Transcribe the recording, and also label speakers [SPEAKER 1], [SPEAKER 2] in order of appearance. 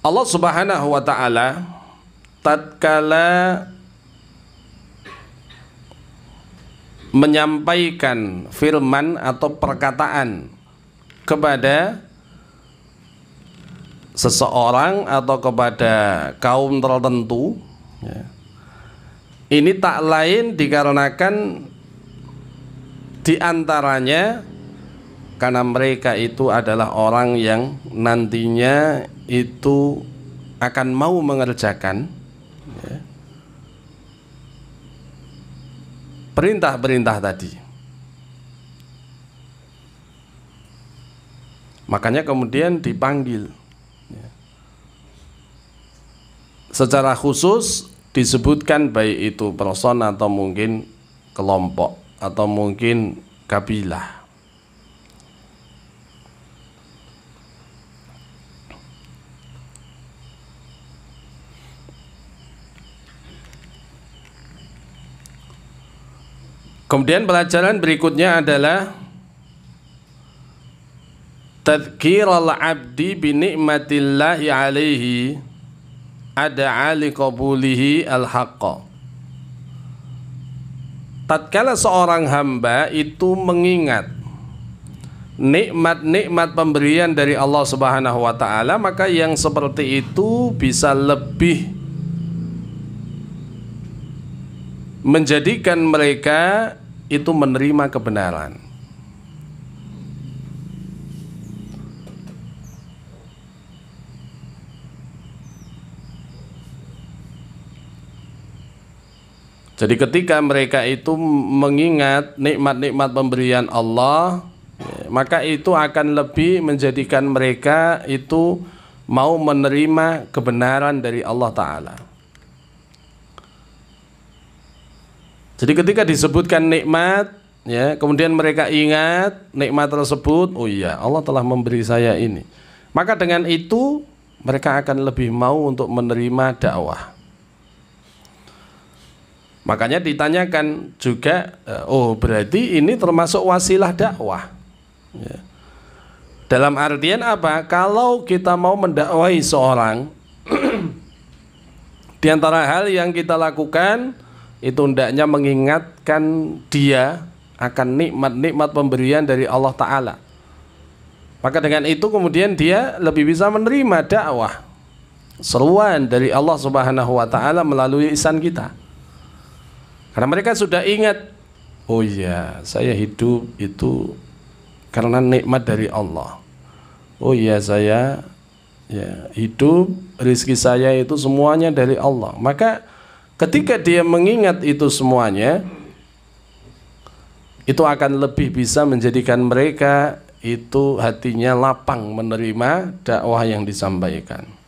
[SPEAKER 1] Allah Subhanahu wa taala tatkala menyampaikan firman atau perkataan kepada seseorang atau kepada kaum tertentu ya. ini tak lain dikarenakan diantaranya karena mereka itu adalah orang yang nantinya itu akan mau mengerjakan ya, perintah-perintah tadi. Makanya kemudian dipanggil. Ya. Secara khusus disebutkan baik itu person atau mungkin kelompok atau mungkin kabilah. Kemudian pelajaran berikutnya adalah Tadkir al-abdi binikmatillahi alaihi ada ali qabulihi al tatkala seorang hamba itu mengingat nikmat-nikmat pemberian dari Allah Subhanahu wa taala maka yang seperti itu bisa lebih menjadikan mereka itu menerima kebenaran. Jadi ketika mereka itu mengingat nikmat-nikmat pemberian Allah, maka itu akan lebih menjadikan mereka itu mau menerima kebenaran dari Allah Ta'ala. Jadi ketika disebutkan nikmat, ya, kemudian mereka ingat nikmat tersebut, oh iya, Allah telah memberi saya ini. Maka dengan itu mereka akan lebih mau untuk menerima dakwah. Makanya ditanyakan juga, eh, oh berarti ini termasuk wasilah dakwah. Ya. Dalam artian apa? Kalau kita mau mendakwahi seorang, di antara hal yang kita lakukan itu hendaknya mengingatkan dia akan nikmat-nikmat pemberian dari Allah Ta'ala. Maka dengan itu kemudian dia lebih bisa menerima dakwah seruan dari Allah Subhanahu wa taala melalui isan kita. Karena mereka sudah ingat, oh iya, saya hidup itu karena nikmat dari Allah. Oh iya, saya ya hidup, rizki saya itu semuanya dari Allah. Maka Ketika dia mengingat itu semuanya, itu akan lebih bisa menjadikan mereka itu hatinya lapang menerima dakwah yang disampaikan.